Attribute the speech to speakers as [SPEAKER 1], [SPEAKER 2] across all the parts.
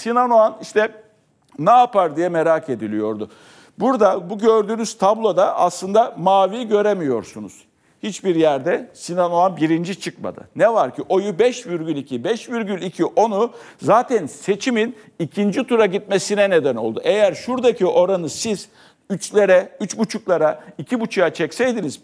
[SPEAKER 1] Sinan Oğan işte ne yapar diye merak ediliyordu. Burada bu gördüğünüz tabloda aslında mavi göremiyorsunuz. Hiçbir yerde Sinan Oğan birinci çıkmadı. Ne var ki oyu 5,2, 5,2 onu zaten seçimin ikinci tura gitmesine neden oldu. Eğer şuradaki oranı siz 3'lere, 3,5'lara, 2,5'a çekseydiniz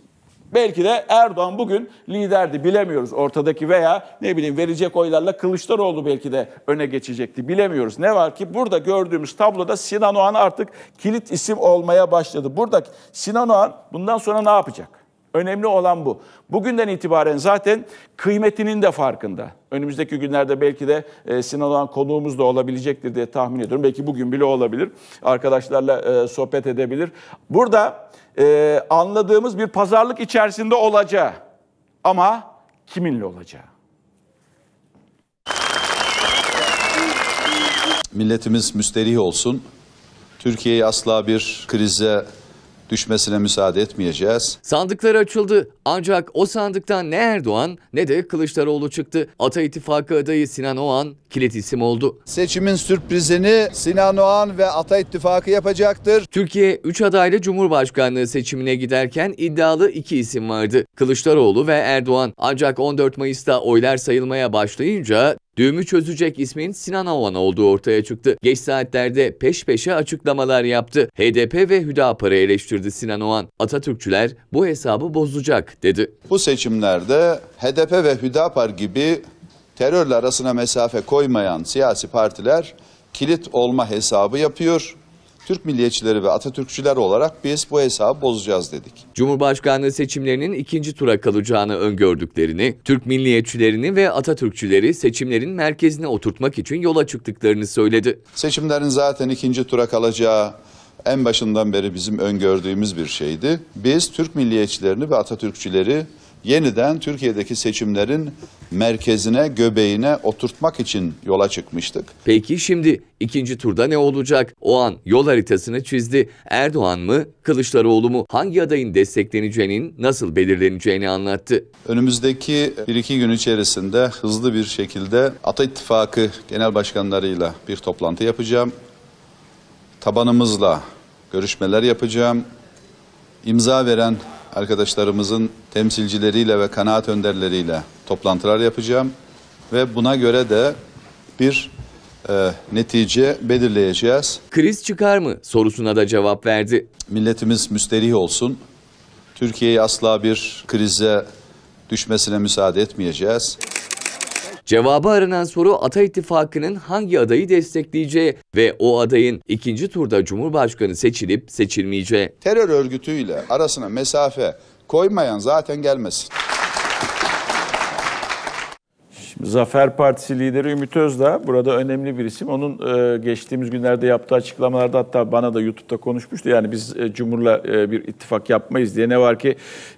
[SPEAKER 1] Belki de Erdoğan bugün liderdi bilemiyoruz ortadaki veya ne bileyim verecek oylarla Kılıçdaroğlu belki de öne geçecekti bilemiyoruz. Ne var ki burada gördüğümüz tabloda Sinan Oğan artık kilit isim olmaya başladı. Burada Sinan Oğan bundan sonra ne yapacak? Önemli olan bu. Bugünden itibaren zaten kıymetinin de farkında. Önümüzdeki günlerde belki de e, Sinan Oğan konuğumuz da olabilecektir diye tahmin ediyorum. Belki bugün bile olabilir. Arkadaşlarla e, sohbet edebilir. Burada e, anladığımız bir pazarlık içerisinde olacağı ama kiminle olacağı.
[SPEAKER 2] Milletimiz müsterih olsun. Türkiye'yi asla bir krize
[SPEAKER 3] düşmesine müsaade etmeyeceğiz. Sandıklar açıldı ancak o sandıktan ne Erdoğan ne de Kılıçdaroğlu çıktı. Ata İttifakı adayı Sinan Oğan kilit isim oldu. Seçimin
[SPEAKER 2] sürprizini Sinan Oğan ve Ata İttifakı yapacaktır.
[SPEAKER 3] Türkiye 3 adaylı Cumhurbaşkanlığı seçimine giderken iddialı iki isim vardı. Kılıçdaroğlu ve Erdoğan. Ancak 14 Mayıs'ta oylar sayılmaya başlayınca Düğümü çözecek ismin Sinan Oğan olduğu ortaya çıktı. Geç saatlerde peş peşe açıklamalar yaptı. HDP ve Hüdapar'ı eleştirdi Sinan Oğan. Atatürkçüler bu hesabı bozacak dedi. Bu seçimlerde HDP
[SPEAKER 2] ve Hüdapar gibi terörle arasına mesafe koymayan siyasi partiler kilit olma hesabı yapıyor Türk milliyetçileri ve Atatürkçüler olarak biz bu
[SPEAKER 3] hesabı bozacağız dedik. Cumhurbaşkanlığı seçimlerinin ikinci tura kalacağını öngördüklerini, Türk milliyetçilerini ve Atatürkçüleri seçimlerin merkezine oturtmak için yola çıktıklarını söyledi.
[SPEAKER 2] Seçimlerin zaten ikinci tura kalacağı en başından beri bizim öngördüğümüz bir şeydi. Biz Türk milliyetçilerini ve Atatürkçüleri yeniden Türkiye'deki
[SPEAKER 3] seçimlerin merkezine, göbeğine oturtmak için yola çıkmıştık. Peki şimdi ikinci turda ne olacak? O an yol haritasını çizdi. Erdoğan mı, Kılıçdaroğlu mu? Hangi adayın destekleneceğinin nasıl belirleneceğini anlattı. Önümüzdeki
[SPEAKER 2] bir iki gün içerisinde hızlı bir şekilde Ata İttifakı Genel Başkanlarıyla bir toplantı yapacağım. Tabanımızla görüşmeler yapacağım. İmza veren arkadaşlarımızın temsilcileriyle ve kanaat önderleriyle toplantılar yapacağım ve buna göre de bir e, netice belirleyeceğiz. Kriz çıkar mı sorusuna da cevap verdi. Milletimiz müsterih olsun. Türkiye'yi asla bir krize düşmesine müsaade
[SPEAKER 3] etmeyeceğiz. Cevabı aranan soru Ata İttifakı'nın hangi adayı destekleyeceği ve o adayın ikinci turda Cumhurbaşkanı seçilip seçilmeyeceği.
[SPEAKER 2] Terör örgütüyle arasına mesafe koymayan zaten gelmesin. Zafer Partisi lideri Ümit Özdağ burada önemli bir isim. Onun
[SPEAKER 1] e, geçtiğimiz günlerde yaptığı açıklamalarda hatta bana da YouTube'da konuşmuştu. Yani biz e, Cumhur'la e, bir ittifak yapmayız diye ne var ki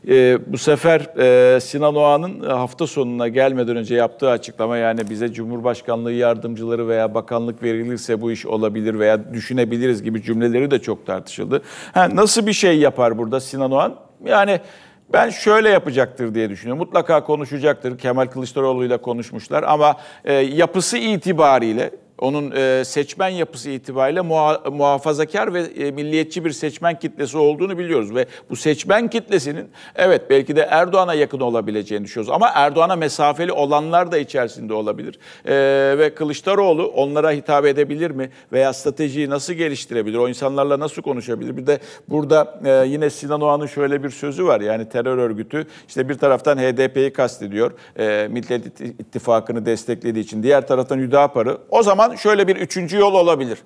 [SPEAKER 1] e, bu sefer e, Sinan Oğan'ın e, hafta sonuna gelmeden önce yaptığı açıklama yani bize Cumhurbaşkanlığı yardımcıları veya bakanlık verilirse bu iş olabilir veya düşünebiliriz gibi cümleleri de çok tartışıldı. Ha, nasıl bir şey yapar burada Sinan Oğan? Yani ben şöyle yapacaktır diye düşünüyorum. Mutlaka konuşacaktır. Kemal Kılıçdaroğlu ile konuşmuşlar ama e, yapısı itibariyle onun e, seçmen yapısı itibariyle muhafazakar ve e, milliyetçi bir seçmen kitlesi olduğunu biliyoruz ve bu seçmen kitlesinin evet belki de Erdoğan'a yakın olabileceğini düşünüyoruz ama Erdoğan'a mesafeli olanlar da içerisinde olabilir. E, ve Kılıçdaroğlu onlara hitap edebilir mi veya stratejiyi nasıl geliştirebilir? O insanlarla nasıl konuşabilir? Bir de burada yine Sinan Oğan'ın şöyle bir sözü var. Yani terör örgütü işte bir taraftan HDP'yi kastediyor. E, Millet İttifakı'nı desteklediği için diğer taraftan Hüdapar'ı. O zaman zaman şöyle bir üçüncü yol olabilir.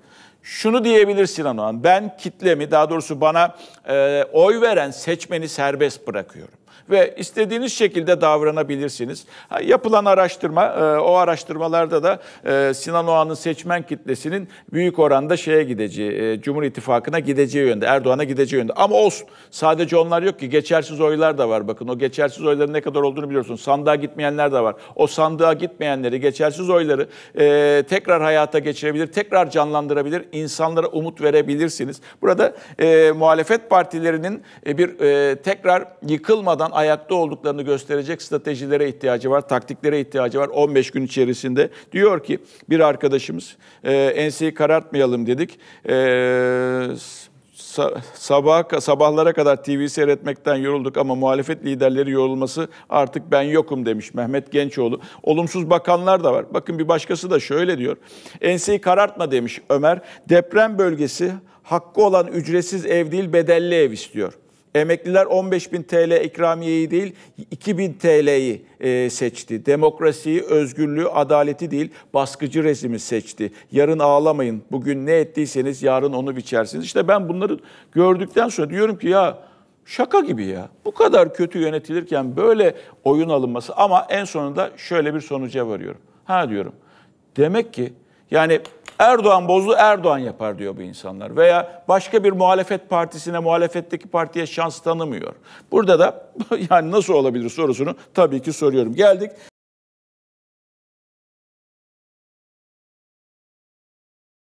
[SPEAKER 1] Şunu diyebilir Sinan Oğan, ben kitlemi daha doğrusu bana e, oy veren seçmeni serbest bırakıyorum ve istediğiniz şekilde davranabilirsiniz. Ha, yapılan araştırma, e, o araştırmalarda da e, Sinan Oğan'ın seçmen kitlesinin büyük oranda şeye gideceği, e, Cumhur İttifakı'na gideceği yönde, Erdoğan'a gideceği yönde. Ama olsun. Sadece onlar yok ki. Geçersiz oylar da var bakın. O geçersiz oyların ne kadar olduğunu biliyorsun. Sandığa gitmeyenler de var. O sandığa gitmeyenleri, geçersiz oyları e, tekrar hayata geçirebilir, tekrar canlandırabilir, insanlara umut verebilirsiniz. Burada e, muhalefet partilerinin e, bir e, tekrar yıkılmadan kalmadan ayakta olduklarını gösterecek stratejilere ihtiyacı var, taktiklere ihtiyacı var 15 gün içerisinde. Diyor ki bir arkadaşımız e, enseyi karartmayalım dedik. E, ee, sabah sabahlara kadar TV seyretmekten yorulduk ama muhalefet liderleri yorulması artık ben yokum demiş Mehmet Gençoğlu. Olumsuz bakanlar da var. Bakın bir başkası da şöyle diyor. Enseyi karartma demiş Ömer. Deprem bölgesi hakkı olan ücretsiz ev değil bedelli ev istiyor. Emekliler 15 bin TL ikramiyeyi değil 2 bin TL'yi e, seçti. Demokrasiyi, özgürlüğü, adaleti değil baskıcı rezimi seçti. Yarın ağlamayın. Bugün ne ettiyseniz yarın onu biçersiniz. İşte ben bunları gördükten sonra diyorum ki ya şaka gibi ya. Bu kadar kötü yönetilirken böyle oyun alınması ama en sonunda şöyle bir sonuca varıyorum. Ha diyorum. Demek ki yani Erdoğan bozdu, Erdoğan yapar diyor bu insanlar. Veya başka bir muhalefet partisine, muhalefetteki partiye şans tanımıyor. Burada da yani nasıl olabilir sorusunu tabii ki soruyorum. Geldik